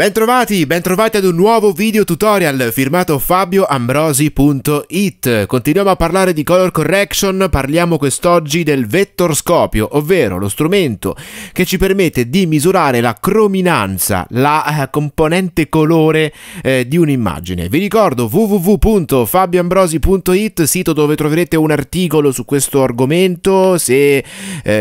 Bentrovati, bentrovati ad un nuovo video tutorial firmato fabioambrosi.it Continuiamo a parlare di color correction, parliamo quest'oggi del vettorscopio, ovvero lo strumento che ci permette di misurare la crominanza, la eh, componente colore eh, di un'immagine. Vi ricordo www.fabioambrosi.it, sito dove troverete un articolo su questo argomento, se eh,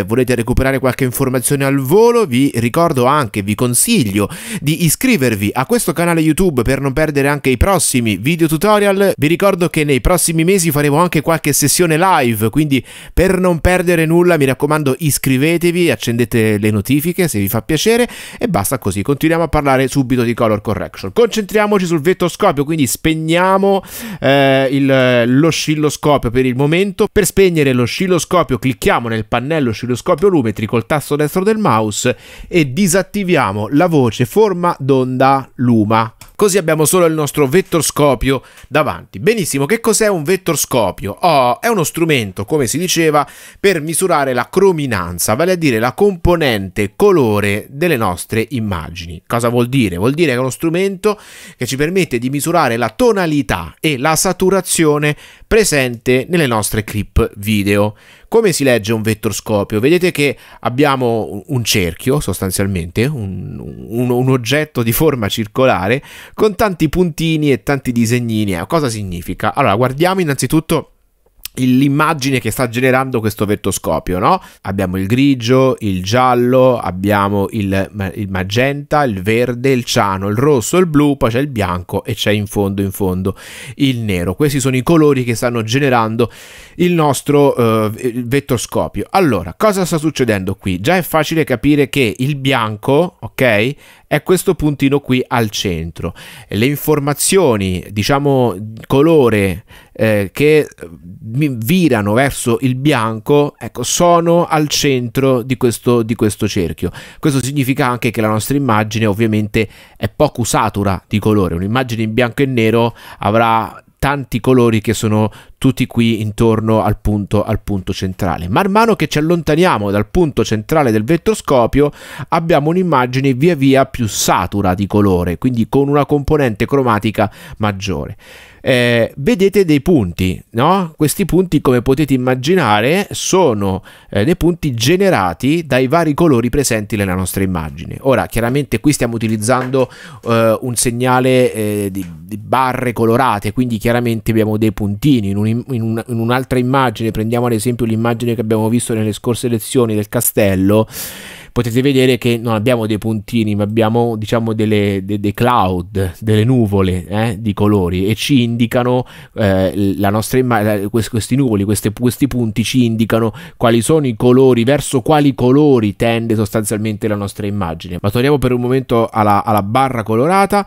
volete recuperare qualche informazione al volo vi ricordo anche, vi consiglio di iscrivervi iscrivervi a questo canale YouTube per non perdere anche i prossimi video tutorial. Vi ricordo che nei prossimi mesi faremo anche qualche sessione live, quindi per non perdere nulla mi raccomando iscrivetevi, accendete le notifiche se vi fa piacere e basta così. Continuiamo a parlare subito di color correction. Concentriamoci sul vettoscopio, quindi spegniamo eh, l'oscilloscopio per il momento. Per spegnere l'oscilloscopio clicchiamo nel pannello oscilloscopio lumetri col tasto destro del mouse e disattiviamo la voce forma 2 Donda Luma. Così abbiamo solo il nostro vettorscopio davanti. Benissimo, che cos'è un vettorscopio? Oh, è uno strumento, come si diceva, per misurare la crominanza, vale a dire la componente colore delle nostre immagini. Cosa vuol dire? Vuol dire che è uno strumento che ci permette di misurare la tonalità e la saturazione presente nelle nostre clip video. Come si legge un vettorscopio? Vedete che abbiamo un cerchio sostanzialmente, un, un, un oggetto di forma circolare con tanti puntini e tanti disegnini. Eh, cosa significa? Allora, guardiamo innanzitutto l'immagine che sta generando questo vettoscopio, no? Abbiamo il grigio, il giallo, abbiamo il, il, magenta, il verde, il ciano, il rosso, il blu, poi c'è il bianco e c'è in fondo in fondo il nero. Questi sono i colori che stanno generando il nostro eh, vettoscopio. Allora, cosa sta succedendo qui? Già è facile capire che il bianco, ok, è questo puntino qui al centro. Le informazioni, diciamo, colore eh, che mm, virano verso il bianco, ecco, sono al centro di questo, di questo cerchio. Questo significa anche che la nostra immagine ovviamente è poco satura di colore. Un'immagine in bianco e nero avrà tanti colori che sono tutti qui intorno al punto, al punto centrale. Man mano che ci allontaniamo dal punto centrale del vettroscopio abbiamo un'immagine via via più satura di colore, quindi con una componente cromatica maggiore eh, vedete dei punti, no? Questi punti, come potete immaginare, sono eh, dei punti generati dai vari colori presenti nella nostra immagine. Ora, chiaramente qui stiamo utilizzando eh, un segnale eh, di, di, barre colorate, quindi chiaramente abbiamo dei puntini. In, un'altra un immagine, prendiamo ad esempio l'immagine che abbiamo visto nelle scorse lezioni del castello, potete vedere che non abbiamo dei puntini, ma abbiamo diciamo delle, de, dei cloud, delle nuvole eh, di colori e ci indicano eh, la nostra immagine, questi nuvoli, queste, questi punti ci indicano quali sono i colori, verso quali colori tende sostanzialmente la nostra immagine. Ma torniamo per un momento alla, alla barra colorata.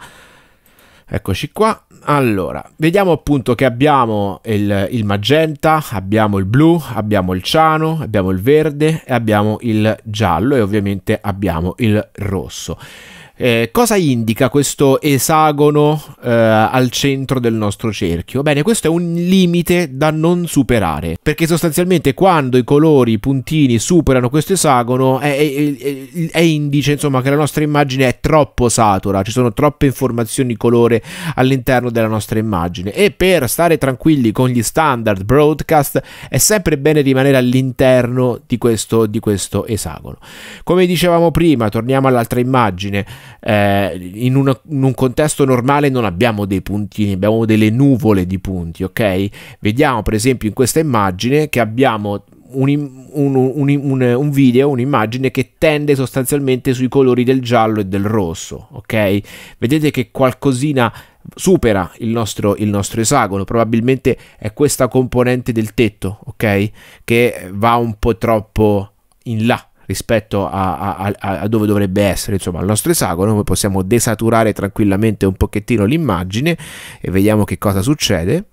Eccoci qua allora, vediamo appunto che abbiamo il, il, magenta, abbiamo il blu, abbiamo il ciano, abbiamo il verde e abbiamo il giallo e ovviamente abbiamo il rosso. Eh, cosa indica questo esagono eh, al centro del nostro cerchio? Bene, questo è un limite da non superare, perché sostanzialmente quando i colori, i puntini superano questo esagono è, è, è, è indice insomma, che la nostra immagine è troppo satura, ci sono troppe informazioni colore all'interno della nostra immagine e per stare tranquilli con gli standard broadcast è sempre bene rimanere all'interno di questo, di questo esagono. Come dicevamo prima, torniamo all'altra immagine, eh, in, una, in, un contesto normale non abbiamo dei puntini, abbiamo delle nuvole di punti, ok? Vediamo per esempio in questa immagine che abbiamo un, un, un, un video, un'immagine che tende sostanzialmente sui colori del giallo e del rosso, ok? Vedete che qualcosina supera il nostro, il nostro, esagono, probabilmente è questa componente del tetto, ok? Che va un po' troppo in là, rispetto a, a, a dove dovrebbe essere insomma, il nostro esagono, poi possiamo desaturare tranquillamente un pochettino l'immagine e vediamo che cosa succede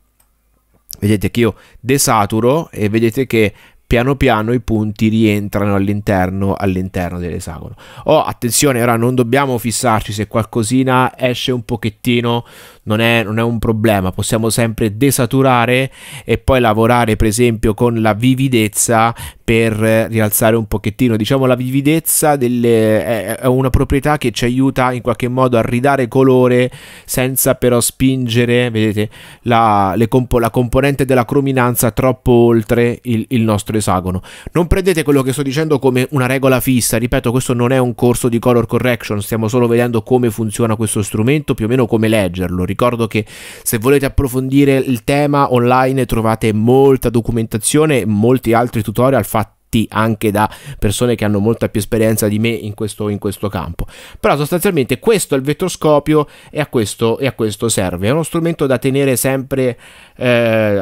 vedete che io desaturo e vedete che piano piano i punti rientrano all'interno, all'interno dell'esagono. Oh, attenzione, ora non dobbiamo fissarci se qualcosina esce un pochettino, non è, non è un problema, possiamo sempre desaturare e poi lavorare per esempio con la vividezza per rialzare un pochettino, diciamo la vividezza delle, è, una proprietà che ci aiuta in qualche modo a ridare colore senza però spingere, vedete, la, comp la componente della crominanza troppo oltre il, il nostro esagono. Non prendete quello che sto dicendo come una regola fissa, ripeto questo non è un corso di color correction, stiamo solo vedendo come funziona questo strumento, più o meno come leggerlo. Ricordo che se volete approfondire il tema online trovate molta documentazione e molti altri tutorial fatti fatti anche da persone che hanno molta più esperienza di me in questo, in questo campo. Però sostanzialmente questo è il vetroscopio e a questo, e a questo serve. È uno strumento da tenere sempre eh,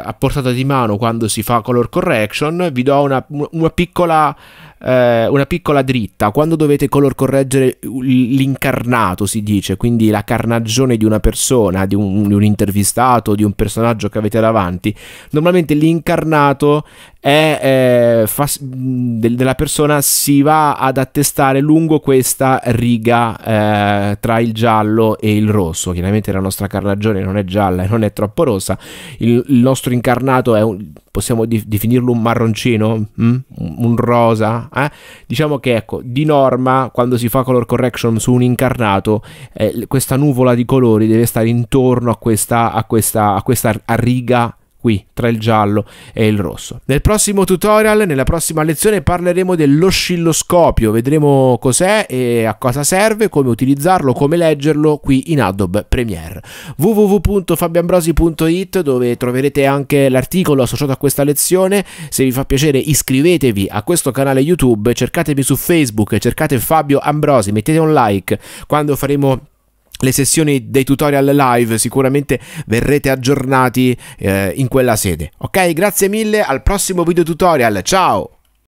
a portata di mano quando si fa color correction. Vi do una, una piccola eh, una piccola dritta, quando dovete color correggere l'incarnato, si dice, quindi la carnagione di una persona, di un, di un intervistato, di un personaggio che avete davanti, normalmente l'incarnato è, eh, fa, de, della persona si va ad attestare lungo questa riga eh, tra il giallo e il rosso. Chiaramente la nostra carnagione non è gialla e non è troppo rossa, il, il nostro incarnato è un possiamo di- definirlo un marroncino, mm? un rosa, eh? diciamo che ecco, di norma quando si fa color correction su un incarnato, eh, questa nuvola di colori deve stare intorno a questa, a questa, a questa riga qui, tra il giallo e il rosso. Nel prossimo tutorial, nella prossima lezione, parleremo dell'oscilloscopio, vedremo cos'è e a cosa serve, come utilizzarlo, come leggerlo qui in Adobe Premiere. www.fabianbrosi.it dove troverete anche l'articolo associato a questa lezione, se vi fa piacere iscrivetevi a questo canale YouTube, cercatemi su Facebook, cercate Fabio Ambrosi, mettete un like quando faremo le sessioni dei tutorial live sicuramente verrete aggiornati eh, in quella sede. Ok, grazie mille, al prossimo video tutorial, ciao!